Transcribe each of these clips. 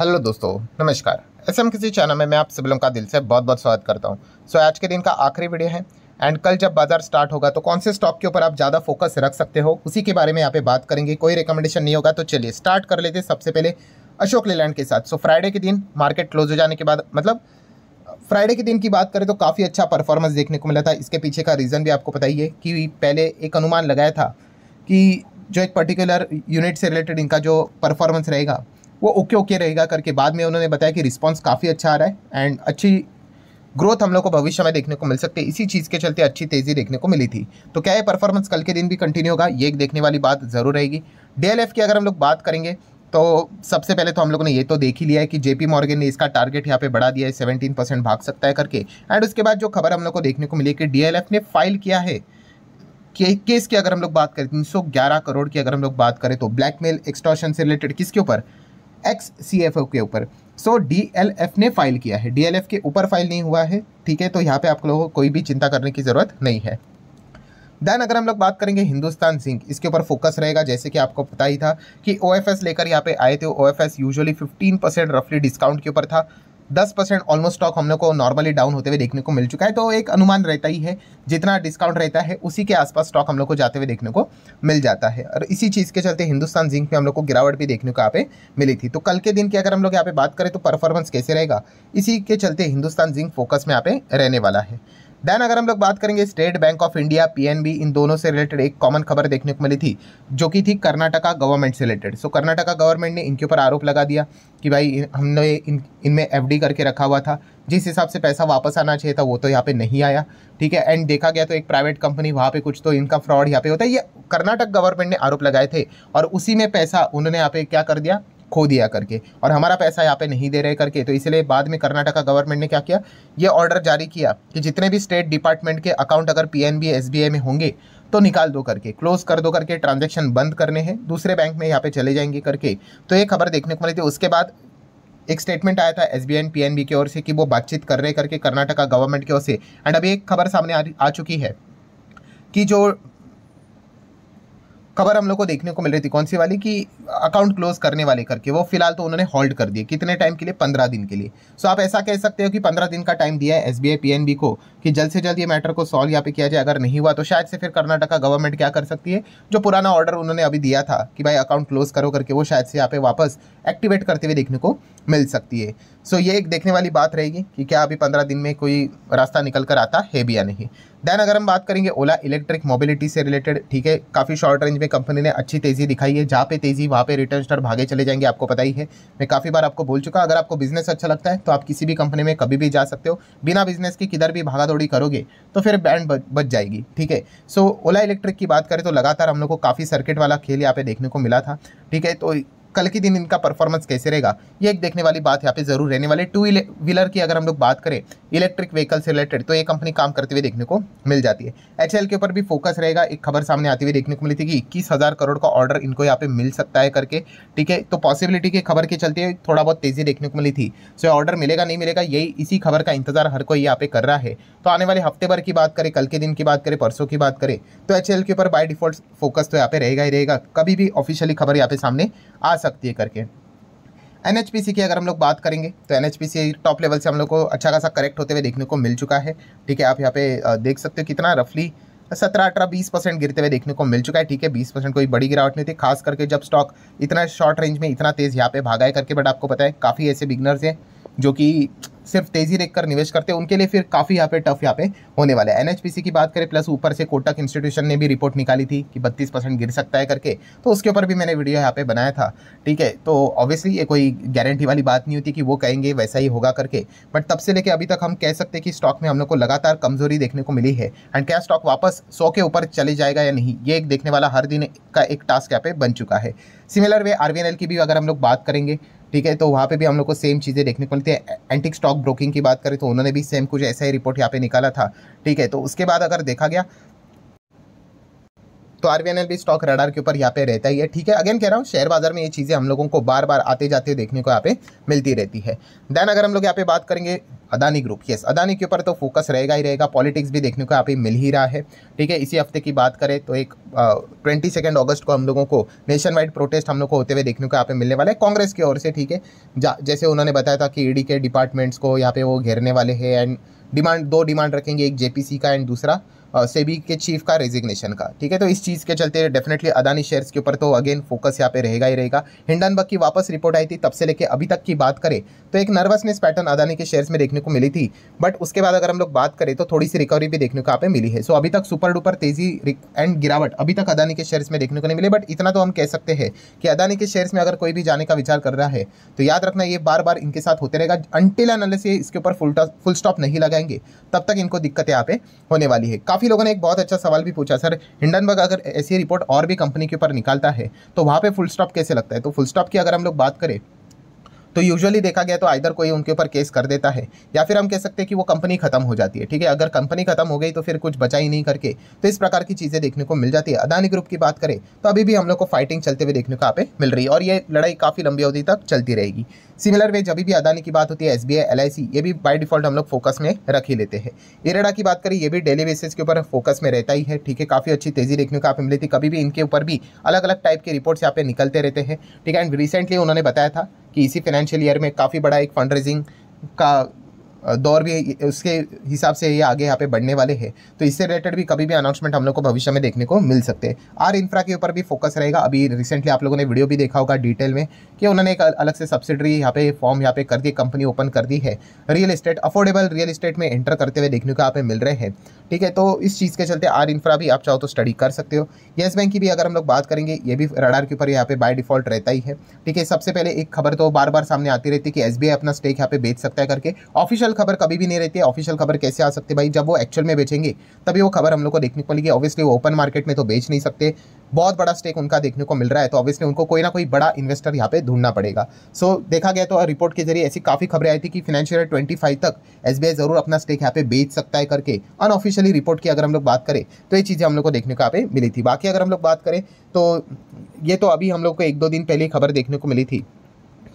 hello दोस्तों नमस्कार ऐसे हम किसी चैनल में मैं आप सभी लोगों का दिल से बहुत बहुत स्वागत करता हूँ सो so, आज के दिन का आखिरी वीडियो है एंड कल जब बाजार स्टार्ट होगा तो कौन से स्टॉक के ऊपर आप ज़्यादा फोकस रख सकते हो उसी के बारे में यहाँ पे बात करेंगे कोई रिकमेंडेशन नहीं होगा तो चलिए स्टार्ट कर लेते सबसे पहले अशोक लेलैंड के साथ सो so, फ्राइडे के दिन मार्केट क्लोज हो जाने के बाद मतलब फ्राइडे के दिन की बात करें तो काफ़ी अच्छा परफॉर्मेंस देखने को मिला था इसके पीछे का रीज़न भी आपको बताइए कि पहले एक अनुमान लगाया था कि जो एक पर्टिकुलर यूनिट से रिलेटेड इनका जो परफॉर्मेंस रहेगा वो ओके ओके रहेगा करके बाद में उन्होंने बताया कि रिस्पॉन्स काफ़ी अच्छा आ रहा है एंड अच्छी ग्रोथ हम लोग को भविष्य में देखने को मिल सकती है इसी चीज़ के चलते अच्छी तेज़ी देखने को मिली थी तो क्या ये परफॉर्मेंस कल के दिन भी कंटिन्यू होगा ये एक देखने वाली बात ज़रूर रहेगी डी की अगर हम लोग बात करेंगे तो सबसे पहले तो हम लोगों ने ये तो देख ही लिया है कि जेपी मॉर्गन ने इसका टारगेट यहाँ पे बढ़ा दिया है सेवेंटीन परसेंट भाग सकता है करके एंड उसके बाद जो खबर हम लोग को देखने को मिली है कि डीएलएफ ने फाइल किया है के, केस की अगर हम लोग बात करें तीन सौ ग्यारह करोड़ की अगर हम लोग बात करें तो ब्लैकमेल एक्सटॉशन से रिलेटेड किसके ऊपर एक्स सी एफ ओ के ऊपर सो डी एल एफ ने फाइल किया है डी एल एफ के ऊपर फाइल नहीं हुआ है ठीक है तो यहाँ पे आप लोगों को कोई भी चिंता करने की ज़रूरत नहीं है देन अगर हम लोग बात करेंगे हिंदुस्तान सिंह इसके ऊपर फोकस रहेगा जैसे कि आपको पता ही था कि ओ लेकर यहाँ पे आए थे ओ यूजुअली 15 परसेंट रफली डिस्काउंट के ऊपर था दस परसेंट ऑलमोस्ट स्टॉक हम लोग को नॉर्मली डाउन होते हुए देखने को मिल चुका है तो एक अनुमान रहता ही है जितना डिस्काउंट रहता है उसी के आसपास स्टॉक हम लोग को जाते हुए देखने को मिल जाता है और इसी चीज़ के चलते हिंदुस्तान जिंक में हम लोग को गिरावट भी देखने को यहाँ पे मिली थी तो कल के दिन की अगर हम लोग यहाँ पे बात करें तो परफॉर्मेंस कैसे रहेगा इसी के चलते हिंदुस्तान जिंक फोकस में यहाँ पे रहने वाला है देन अगर हम लोग बात करेंगे State Bank of India PNB इन दोनों से रिलेटेड एक कॉमन खबर देखने को मिली थी जो कि थी कर्नाटका गवर्नमेंट से रिलेटेड सो कर्नाटका गवर्नमेंट ने इनके ऊपर आरोप लगा दिया कि भाई हमने इन इनमें एफ करके रखा हुआ था जिस हिसाब से पैसा वापस आना चाहिए था वो तो यहाँ पे नहीं आया ठीक है एंड देखा गया तो एक प्राइवेट कंपनी वहाँ पे कुछ तो इनका फ्रॉड यहाँ पे होता है ये कर्नाटक गवर्नमेंट ने आरोप लगाए थे और उसी में पैसा उन्होंने यहाँ पे क्या कर दिया खो दिया करके और हमारा पैसा यहाँ पे नहीं दे रहे करके तो इसलिए बाद में कर्नाटका गवर्नमेंट ने क्या किया ये ऑर्डर जारी किया कि जितने भी स्टेट डिपार्टमेंट के अकाउंट अगर पी एन में होंगे तो निकाल दो करके क्लोज कर दो करके ट्रांजेक्शन बंद करने हैं दूसरे बैंक में यहाँ पे चले जाएंगे करके तो ये खबर देखने को मिली थी उसके बाद एक स्टेटमेंट आया था S B N P N B की ओर से कि वो बातचीत कर रहे करके कर्नाटका गवर्नमेंट की ओर से एंड अभी एक खबर सामने आ, आ चुकी है कि जो खबर हम लोग को देखने को मिल रही थी कौन सी वाली कि अकाउंट क्लोज करने वाले करके वो फिलहाल तो उन्होंने होल्ड कर दिए कितने टाइम के लिए पंद्रह दिन के लिए सो आप ऐसा कह सकते हो कि पंद्रह दिन का टाइम दिया है एस बी को कि जल्द से जल्द ये मैटर को सॉल्व यहाँ पे किया जाए अगर नहीं हुआ तो शायद से फिर कर्नाटका गवर्नमेंट क्या कर सकती है जो पुराना ऑर्डर उन्होंने अभी दिया था कि भाई अकाउंट क्लोज करो करके वो शायद से यहाँ पे वापस एक्टिवेट करते हुए देखने को मिल सकती है सो ये एक देखने वाली बात रहेगी कि क्या अभी पंद्रह दिन में कोई रास्ता निकल कर आता है भी या नहीं दैन अगर हम बात करेंगे ओला इलेक्ट्रिक मोबिलिटी से रिलेटेड ठीक है काफ़ी शॉर्ट रेंज में कंपनी ने अच्छी तेज़ी दिखाई है जहाँ पे तेज़ी वहाँ पे रिटर्न स्टार भागे चले जाएंगे आपको पता ही है मैं काफ़ी बार आपको बोल चुका अगर आपको बिजनेस अच्छा लगता है तो आप किसी भी कंपनी में कभी भी जा सकते हो बिना बिजनेस की किधर भी भागा दौड़ी करोगे तो फिर बैंड बच जाएगी ठीक है सो ओला इलेक्ट्रिक की बात करें तो लगातार हम लोग को काफ़ी सर्किट वाला खेल यहाँ पे देखने को मिला था ठीक है तो कल के दिन इनका परफॉर्मेंस कैसे रहेगा ये एक देखने वाली बात यहाँ पे जरूर रहने वाली टू व्हीलर की अगर हम लोग बात करें इलेक्ट्रिक व्हीकल से रिलेटेड तो ये कंपनी काम करते हुए देखने को मिल जाती है एच के ऊपर भी फोकस रहेगा एक खबर सामने आती हुई देखने को मिली थी कि इक्कीस करोड़ का ऑर्डर इनको यहाँ पे मिल सकता है करके ठीक है तो पॉसिबिलिटी की खबर के चलते थोड़ा बहुत तेज़ी देखने को मिली थी सो ऑर्डर मिलेगा नहीं मिलेगा यही इसी खबर का इंतजार हर कोई यहाँ पे कर रहा है तो आने वाले हफ्ते भर की बात करें कल के दिन की बात करें परसों की बात करें तो एच के ऊपर बाई डिफॉल्ट फोकस तो यहाँ पे रहेगा ही रहेगा कभी भी ऑफिशियली खबर यहाँ पे सामने आ सकती सकती है करके एन की अगर हम लोग बात करेंगे तो एन टॉप लेवल से हम लोग को अच्छा खासा करेक्ट होते हुए देखने को मिल चुका है ठीक है आप यहाँ पे देख सकते हो कितना रफली सत्रह अठारह बीस परसेंट गिरते हुए देखने को मिल चुका है ठीक है बीस परसेंट कोई बड़ी गिरावट नहीं थी खास करके जब स्टॉक इतना शॉर्ट रेंज में इतना तेज़ यहाँ पे भागा है करके बट आपको पता है काफ़ी ऐसे बिगनर्स हैं जो कि सिर्फ तेजी देखकर निवेश करते हैं उनके लिए फिर काफ़ी यहाँ पे टफ यहाँ पे होने वाला है एनएचपीसी की बात करें प्लस ऊपर से कोटक इंस्टीट्यूशन ने भी रिपोर्ट निकाली थी कि बत्तीस परसेंट गिर सकता है करके तो उसके ऊपर भी मैंने वीडियो यहाँ पे बनाया था ठीक है तो ऑब्वियसली ये कोई गारंटी वाली बात नहीं होती कि वो कहेंगे वैसा ही होगा करके बट तब से लेकर अभी तक हम कह सकते हैं कि स्टॉक में हम लोग को लगातार कमजोरी देखने को मिली है एंड क्या स्टॉक वापस सौ के ऊपर चले जाएगा या नहीं ये एक देखने वाला हर दिन का एक टास्क यहाँ पे बन चुका है सिमिलर वे आर की भी अगर हम लोग बात करेंगे ठीक है तो वहाँ पे भी हम लोग को सेम चीज़ें देखने को मिलती है एंटिक स्टॉक ब्रोकिंग की बात करें तो उन्होंने भी सेम कुछ ऐसा ही रिपोर्ट यहाँ पे निकाला था ठीक है तो उसके बाद अगर देखा गया तो आर भी स्टॉक रडार के ऊपर यहाँ पे रहता ही है ठीक है अगेन कह रहा हूँ शेयर बाजार में ये चीज़ें हम लोगों को बार बार आते जाते देखने को यहाँ पे मिलती रहती है देन अगर हम लोग यहाँ पे बात करेंगे अदानी ग्रुप यस अदानी के ऊपर तो फोकस रहेगा ही रहेगा पॉलिटिक्स भी देखने को यहाँ पे मिल ही रहा है ठीक है इसी हफ्ते की बात करें तो एक ट्वेंटी सेकेंड ऑगस्ट को हम लोगों को नेशन वाइड प्रोटेस्ट हम लोग को होते हुए देखने को यहाँ पे मिलने वाले हैं कांग्रेस की ओर से ठीक है जैसे उन्होंने बताया था कि ईडी e के डिपार्टमेंट्स को यहाँ पे वो घेरने वाले हैं एंड डिमांड दो डिमांड रखेंगे एक जेपीसी का एंड दूसरा सेबी के चीफ का रेजिग्नेशन का ठीक है तो इस चीज़ के चलते डेफिनेटली अदानी शेयर्स के ऊपर तो अगेन फोकस यहाँ पे रहेगा ही रहेगा हिंडनबर्ग की वापस रिपोर्ट आई थी तब से लेके अभी तक की बात करें तो एक नर्वसनेस पैटर्न अदानी के शेयर्स में देखने को मिली थी बट उसके बाद अगर हम लोग बात करें तो थोड़ी सी रिकवरी भी देखने को यहाँ पे मिली है सो अभी तक सुपर डुपर तेजी एंड गिरावट अभी तक अदानी के शेयर्स में देखने को नहीं मिले बट इतना तो हम कह सकते हैं कि अदानी के शेयर्स में अगर कोई भी जाने का विचार कर रहा है तो याद रखना ये बार बार इनके साथ होते रहेगा अंटिल एनालिस इसके ऊपर फुल फुल स्टॉप नहीं लगाएंगे तब तक इनको दिक्कतें यहाँ पे होने वाली है काफ़ी काफ़ी लोगों ने एक बहुत अच्छा सवाल भी पूछा सर हिंडनबर्ग अगर ऐसी रिपोर्ट और भी कंपनी के ऊपर निकालता है तो वहाँ पर फुल स्टॉप कैसे लगता है तो फुल स्टॉप की अगर हम लोग बात करें तो यूजुअली देखा गया तो आइदर कोई उनके ऊपर केस कर देता है या फिर हम कह सकते हैं कि वो कंपनी खत्म हो जाती है ठीक है अगर कंपनी खत्म हो गई तो फिर कुछ बचा ही नहीं करके तो इस प्रकार की चीज़ें देखने को मिल जाती है अदानी ग्रुप की बात करें तो अभी भी हम लोग को फाइटिंग चलते हुए देखने को आप मिल रही है और ये लड़ाई काफ़ी लंबी अवधि तक चलती रहेगी सिमिलर वे जब भी अदानी की बात होती है एस बी ये भी बाई डिफॉल्ट हम लोग फोकस में रख ही लेते हैं इरेडा की बात करें ये भी डेली बेसिस के ऊपर फोकस में रहता ही है ठीक है काफ़ी अच्छी तेज़ी देखने को आप मिली थी कभी भी इनके ऊपर भी अलग अलग टाइप के रिपोर्ट्स यहाँ पे निकलते रहते हैं ठीक है एंड रिसेंटली उन्होंने बताया था कि इसी फाइनेंशियल ईयर में काफ़ी बड़ा एक फंड रेजिंग का दौर भी उसके हिसाब से ये आगे यहाँ पे बढ़ने वाले हैं तो इससे रिलेटेड भी कभी भी अनाउंसमेंट हम लोग को भविष्य में देखने को मिल सकते हैं आर इंफ्रा के ऊपर भी फोकस रहेगा अभी रिसेंटली आप लोगों ने वीडियो भी देखा होगा डिटेल में कि उन्होंने एक अलग से सब्सिडरी यहाँ पे फॉर्म यहाँ पे कर दी कंपनी ओपन कर दी है real estate affordable real estate में एंटर करते हुए देखने को यहाँ पे मिल रहे हैं ठीक है तो इस चीज़ के चलते आर इंफ्रा भी आप चाहो तो स्टडी कर सकते हो येस बैंक की भी अगर हम लोग बात करेंगे ये भी रडार के ऊपर यहाँ पे बाय डिफॉल्ट रहता ही है ठीक है सबसे पहले एक खबर तो बार बार सामने आती रहती है कि एस अपना स्टेक यहाँ पे बेच सकता है करके ऑफिशियल खबर कभी भी नहीं रहती है ऑफिशियल खबर कैसे आ सकती है भाई जब वो एक्चुअल में बेचेंगे तभी वो खबर हम लोग को देखने को मिलेगी ऑब्वियसली वो ओपन मार्केट में तो बेच नहीं सकते बहुत बड़ा स्टेक उनका देखने को मिल रहा है तो ऑब्वियसली उनको कोई ना कोई बड़ा इन्वेस्टर यहाँ पे ढूंढना पड़ेगा सो so, देखा गया तो रिपोर्ट के जरिए ऐसी काफ़ी खबरें आई थी कि फाइनेंशियल ट्वेंटी फाइव तक एस जरूर अपना स्टेक यहाँ पे बेच सकता है करके अनऑफिशियली रिपोर्ट की अगर हम लोग बात करें तो ये चीज़ें हम लोग को देखने को यहाँ पे मिली थी बाकी अगर हम लोग बात करें तो ये तो अभी हम लोग को एक दो दिन पहले खबर देखने को मिली थी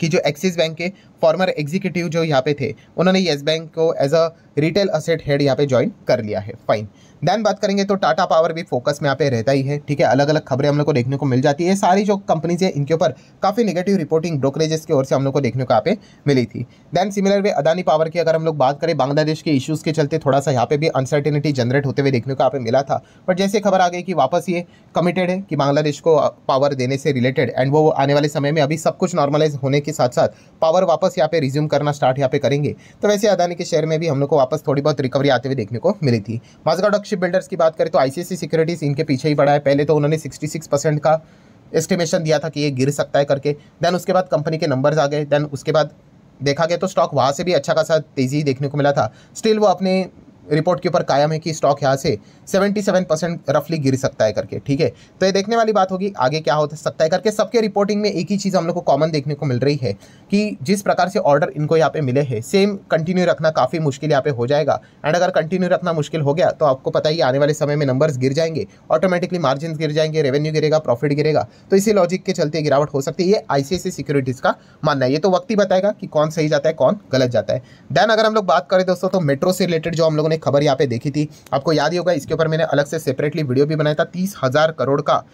कि जो एक्सिस बैंक के फॉर्मर एग्जीक्यूटिव जो यहाँ पे थे उन्होंने येस बैंक को as a retail asset head यहाँ पे ज्वाइन कर लिया है फाइन देन बात करेंगे तो टाटा पावर भी फोकस में यहाँ पे रहता ही है ठीक है अलग अलग खबरें हम लोग को देखने को मिल जाती है सारी जो कंपनीज है इनके ऊपर काफ़ी नेगेटिव रिपोर्टिंग ब्रोकरेजेस की ओर से हम लोग को देखने को यहाँ पे मिली थी then similar way Adani power की अगर हम लोग बात करें बांग्लादेश के इश्यूज़ के चलते थोड़ा सा यहाँ पे भी अनसर्टेनिटी जनरेट होते हुए देखने को यहाँ पे मिला था बट जैसे खबर आ गई कि वापस ये कमिटेड है कि बांग्लादेश को पावर देने से रिलेटेड एंड वो आने वाले समय में अभी सब कुछ नॉर्मलाइज होने के साथ साथ पावर वापस यहाँ पे रिज्यूम करना स्टार्ट यहाँ पे करेंगे तो वैसे अदानी के शेयर में भी हम लोग को वापस थोड़ी बहुत रिकवरी आते हुए देखने को मिली थी माजगा डॉक शिप बिल्डर्स की बात करें तो आईसीसी सिक्योरिटीज़ इनके पीछे ही पड़ा है पहले तो उन्होंने 66 परसेंट का एस्टिमेशन दिया था कि ये गिर सकता है करके देन उसके बाद कंपनी के नंबर्स आ गए देन उसके बाद देखा गया तो स्टॉक वहाँ से भी अच्छा खासा तेज़ी देखने को मिला था स्टिल वो अपने रिपोर्ट के ऊपर कायम है कि स्टॉक यहाँ से 77 परसेंट रफली गिर सकता है करके ठीक है तो ये देखने वाली बात होगी आगे क्या हो सकता है करके सबके रिपोर्टिंग में एक ही चीज़ हम लोग को कॉमन देखने को मिल रही है कि जिस प्रकार से ऑर्डर इनको यहाँ पे मिले हैं सेम कंटिन्यू रखना काफ़ी मुश्किल यहाँ पे हो जाएगा एंड अगर कंटिन्यू रखना मुश्किल हो गया तो आपको पता ही आने वाले समय में नंबर्स गिर जाएंगे ऑटोमेटिकली मार्जिन गिर जाएंगे रेवेन्यू गिरेगा प्रॉफिट गिरेगा तो इसी लॉजिक के चलते गिरावट हो सकती है ये आईसीआईसी सिक्योरिटीज़ का मानना है ये तो वक्त ही बताएगा कि कौन सही जाता है कौन गलत जाता है देन अगर हम लोग बात करें दोस्तों तो मेट्रो से रिलेटेड जो हम लोगों ने खबर यहाँ पे देखी थी आपको याद ही होगा इसके ऊपर मैंने अलग से सेपरेटली वीडियो भी बनाया था तीस हज़ार करोड़ का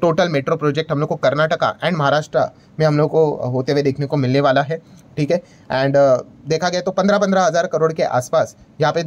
टोटल मेट्रो प्रोजेक्ट हम लोग को कर्नाटका एंड महाराष्ट्र में हम लोग को होते हुए देखने को मिलने वाला है ठीक है एंड देखा गया तो पंद्रह पंद्रह हज़ार करोड़ के आसपास यहाँ पे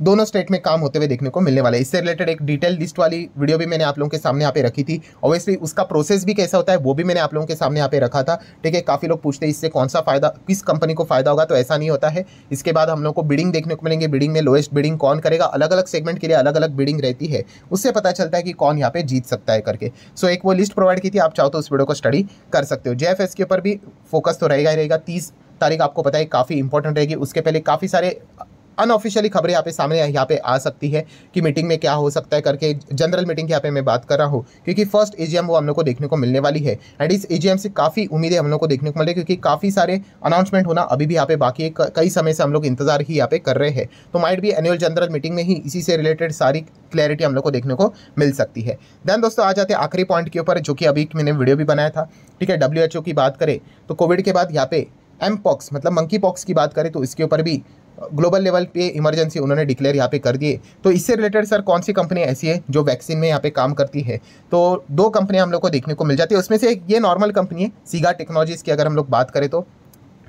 दोनों स्टेट में काम होते हुए देखने को मिलने वाला है इससे रिलेटेड एक डिटेल लिस्ट वाली वीडियो भी मैंने आप लोगों के सामने यहाँ पे रखी थी ऑब्वियसली उसका प्रोसेस भी कैसा होता है वो भी मैंने आप लोगों के सामने यहाँ पे रखा था ठीक है काफ़ी लोग पूछते हैं इससे कौन सा फायदा किस कंपनी को फायदा होगा तो ऐसा नहीं होता है इसके बाद हम लोग को बिडिंग देखने को मिलेंगे बिडिंग में लोएस्ट बिडिंग कौन करेगा अलग अलग सेगमेंट के लिए अलग अलग बिडिंग रहती है उससे पता चलता है कि कौन यहाँ पे जीत सकता है करके सो एक वो लिस्ट प्रोवाइड की थी आप चाहो तो उस वीडियो को स्टडी कर सकते हो जे के ऊपर भी फोकस तो रहेगा ही रहेगा तीस तारीख आपको पता है काफ़ी इंपॉर्टेंट रहेगी उसके पहले काफ़ी सारे अनऑफिशियली खबरें यहाँ पे सामने यहाँ पे आ सकती है कि मीटिंग में क्या हो सकता है करके जनरल मीटिंग की यहाँ पे मैं बात कर रहा हूँ क्योंकि फर्स्ट ए वो हम लोग को देखने को मिलने वाली है एंड इस ए से काफ़ी उम्मीदें हम लोग को देखने को मिले क्योंकि काफ़ी सारे अनाउंसमेंट होना अभी भी यहाँ पे बाकी है कई समय से हम लोग इंतजार ही यहाँ पे कर रहे हैं तो माइट भी एनुअल जनरल मीटिंग में ही इसी से रिलेटेड सारी क्लैरिटी हम लोग को देखने को मिल सकती है देन दोस्तों आ जाते हैं आखिरी पॉइंट के ऊपर जो कि अभी मैंने वीडियो भी बनाया था ठीक है डब्ल्यू की बात करें तो कोविड के बाद यहाँ पे एम पॉक्स मतलब मंकी पॉक्स की बात करें तो इसके ऊपर भी ग्लोबल लेवल पे इमरजेंसी उन्होंने डिक्लेयर यहाँ पे कर दिए तो इससे रिलेटेड सर कौन सी कंपनी ऐसी है जो वैक्सीन में यहाँ पे काम करती है तो दो कंपनियाँ हम लोग को देखने को मिल जाती है उसमें से एक ये नॉर्मल कंपनी है सीगा टेक्नोलॉजीज़ की अगर हम लोग बात करें तो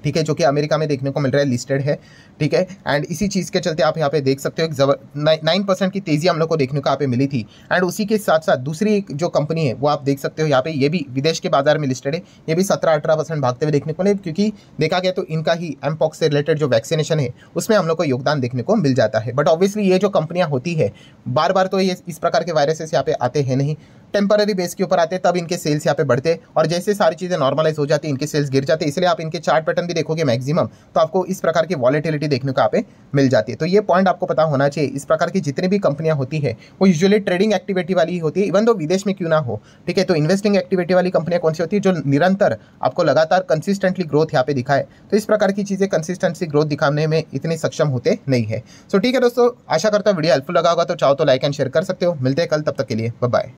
ठीक है जो कि अमेरिका में देखने को मिल रहा है लिस्टेड है ठीक है एंड इसी चीज़ के चलते आप यहाँ पे देख सकते हो एक जबर नाइन परसेंट की तेज़ी हम लोग को देखने को यहाँ पे मिली थी एंड उसी के साथ साथ दूसरी एक जो कंपनी है वो आप देख सकते हो यहाँ पे ये भी विदेश के बाजार में लिस्टेड है ये भी सत्रह अठारह परसेंट भागते हुए देखने को मिले क्योंकि देखा गया तो इनका ही एमपॉक्स से रिलेटेड जो वैक्सीनेशन है उसमें हम लोग को योगदान देखने को मिल जाता है बट ऑब्वियसली ये जो कंपनियाँ होती है बार बार तो ये इस प्रकार के वायरसेस यहाँ पे आते हैं नहीं टेम्पररी बेस के ऊपर आते तब इनके सेल्स यहाँ पे बढ़ते और जैसे सारी चीज़ें नॉर्मलाइज हो जाती इनके सेल्स गिर जाते इसलिए आप इनके चार्ट पैटर्न करके देखोगे मैक्सिमम तो आपको इस प्रकार की वॉलेटिलिटी देखने को आप मिल जाती है तो ये पॉइंट आपको पता होना चाहिए इस प्रकार की जितनी भी कंपनियाँ होती है वो यूजुअली ट्रेडिंग एक्टिविटी वाली होती है इवन दो विदेश में क्यों ना हो ठीक है तो इन्वेस्टिंग एक्टिविटी वाली कंपनियाँ कौन सी होती है जो निरंतर आपको लगातार कंसिस्टेंटली ग्रोथ यहाँ पे दिखाए तो इस प्रकार की चीज़ें कंसिस्टेंसी ग्रोथ दिखाने में इतनी सक्षम होते नहीं है सो ठीक है दोस्तों आशा करता हूँ वीडियो हेल्पफुल लगा होगा तो चाहो तो लाइक एंड शेयर कर सकते हो मिलते हैं कल तब तक के लिए बाय